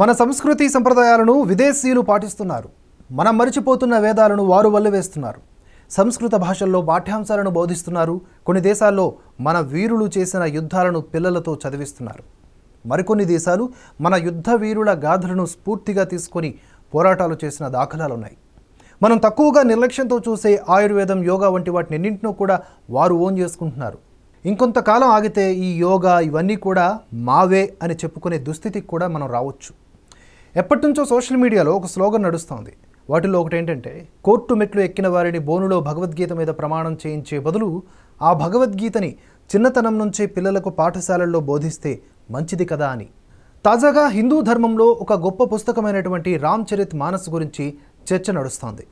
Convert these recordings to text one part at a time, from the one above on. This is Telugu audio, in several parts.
మన సంస్కృతి సంప్రదాయాలను విదేశీయులు పాటిస్తున్నారు మనం మరిచిపోతున్న వేదాలను వారు వల్ల వేస్తున్నారు సంస్కృత భాషల్లో పాఠ్యాంశాలను బోధిస్తున్నారు కొన్ని దేశాల్లో మన వీరులు చేసిన యుద్ధాలను పిల్లలతో చదివిస్తున్నారు మరికొన్ని దేశాలు మన యుద్ధ వీరుల గాథలను స్ఫూర్తిగా తీసుకొని పోరాటాలు చేసిన దాఖలాలున్నాయి మనం తక్కువగా నిర్లక్ష్యంతో చూసే ఆయుర్వేదం యోగా వంటి వాటిని కూడా వారు ఓన్ చేసుకుంటున్నారు ఇంకొంతకాలం ఆగితే ఈ యోగా ఇవన్నీ కూడా మావే అని చెప్పుకునే దుస్థితికి కూడా మనం రావచ్చు ఎప్పటి నుంచో సోషల్ మీడియాలో ఒక స్లోగన్ నడుస్తోంది వాటిలో ఒకటి ఏంటంటే కోర్టు మెట్లు ఎక్కిన వారిని బోనులో భగవద్గీత మీద ప్రమాణం చేయించే బదులు ఆ భగవద్గీతని చిన్నతనం నుంచే పిల్లలకు పాఠశాలల్లో బోధిస్తే మంచిది కదా అని తాజాగా హిందూ ధర్మంలో ఒక గొప్ప పుస్తకమైనటువంటి రామ్ చరిత్ మానస్ గురించి చర్చ నడుస్తోంది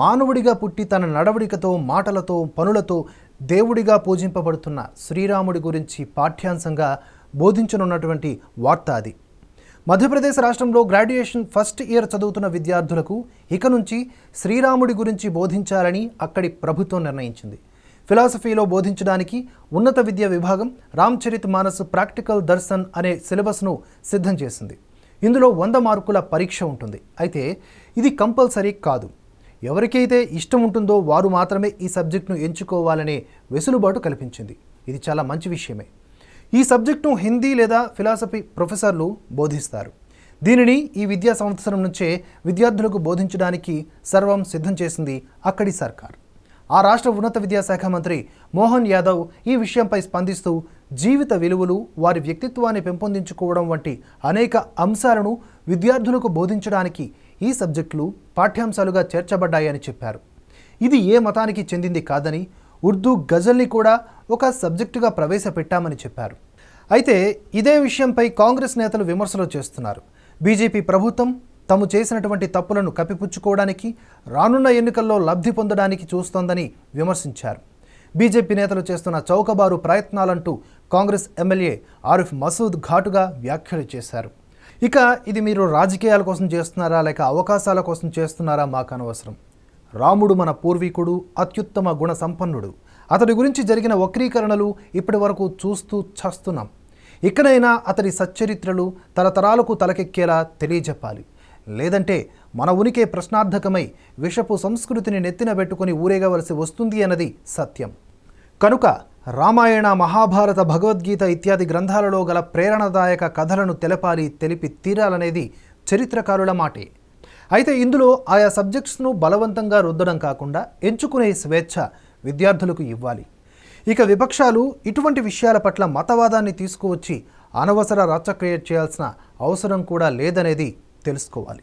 మానవుడిగా పుట్టి తన నడవడికతో మాటలతో పనులతో దేవుడిగా పూజింపబడుతున్న శ్రీరాముడి గురించి పాఠ్యాంశంగా బోధించనున్నటువంటి వార్త అది మధ్యప్రదేశ్ రాష్ట్రంలో గ్రాడ్యుయేషన్ ఫస్ట్ ఇయర్ చదువుతున్న విద్యార్థులకు ఇక నుంచి శ్రీరాముడి గురించి బోధించాలని అక్కడి ప్రభుత్వం నిర్ణయించింది ఫిలాసఫీలో బోధించడానికి ఉన్నత విద్య విభాగం రామ్చరిత్ మానస్ ప్రాక్టికల్ దర్శన్ అనే సిలబస్ను సిద్ధం చేసింది ఇందులో వంద మార్కుల పరీక్ష ఉంటుంది అయితే ఇది కంపల్సరీ కాదు ఎవరికైతే ఇష్టం ఉంటుందో వారు మాత్రమే ఈ సబ్జెక్టును ఎంచుకోవాలనే వెసులుబాటు కల్పించింది ఇది చాలా మంచి విషయమే ఈ సబ్జెక్టును హిందీ లేదా ఫిలాసఫీ ప్రొఫెసర్లు బోధిస్తారు దీనిని ఈ విద్యా సంవత్సరం నుంచే విద్యార్థులకు బోధించడానికి సర్వం సిద్ధం చేసింది అక్కడి సర్కార్ ఆ రాష్ట్ర ఉన్నత విద్యాశాఖ మంత్రి మోహన్ యాదవ్ ఈ విషయంపై స్పందిస్తూ జీవిత విలువలు వారి వ్యక్తిత్వాన్ని పెంపొందించుకోవడం వంటి అనేక అంశాలను విద్యార్థులకు బోధించడానికి ఈ సబ్జెక్టులు పాఠ్యాంశాలుగా చేర్చబడ్డాయని చెప్పారు ఇది ఏ మతానికి చెందింది కాదని ఉర్దూ గజల్ని కూడా ఒక సబ్జెక్టుగా ప్రవేశపెట్టామని చెప్పారు అయితే ఇదే విషయంపై కాంగ్రెస్ నేతలు విమర్శలు చేస్తున్నారు బీజేపీ ప్రభుత్వం తాము చేసినటువంటి తప్పులను కప్పిపుచ్చుకోవడానికి రానున్న ఎన్నికల్లో లబ్ధి పొందడానికి చూస్తోందని విమర్శించారు బీజేపీ నేతలు చేస్తున్న చౌకబారు ప్రయత్నాలంటూ కాంగ్రెస్ ఎమ్మెల్యే ఆరిఫ్ మసూద్ ఘాటుగా వ్యాఖ్యలు చేశారు ఇక ఇది మీరు రాజకీయాల కోసం చేస్తున్నారా లేక అవకాశాల కోసం చేస్తున్నారా మాకు అనవసరం రాముడు మన పూర్వీకుడు అత్యుత్తమ గుణ సంపన్నుడు అతడి గురించి జరిగిన వక్రీకరణలు ఇప్పటి వరకు చూస్తూ చస్తున్నాం ఇక్కడైనా అతడి సచ్చరిత్రలు తరతరాలకు తలకెక్కేలా తెలియజెప్పాలి లేదంటే మన ఉనికే ప్రశ్నార్థకమై విషపు సంస్కృతిని నెత్తిన పెట్టుకుని ఊరేగవలసి వస్తుంది అన్నది సత్యం కనుక రామాయణ మహాభారత భగవద్గీత ఇత్యాది గ్రంథాలలో గల ప్రేరణదాయక కథలను తెలపాలి తెలిపి తీరాలనేది చరిత్రకారుల మాటే అయితే ఇందులో ఆయా సబ్జెక్ట్స్ను బలవంతంగా రుద్దడం కాకుండా ఎంచుకునే స్వేచ్ఛ విద్యార్థులకు ఇవ్వాలి ఇక విపక్షాలు ఇటువంటి విషయాల పట్ల మతవాదాన్ని తీసుకువచ్చి అనవసర రచ్చ చేయాల్సిన అవసరం కూడా లేదనేది తెలుసుకోవాలి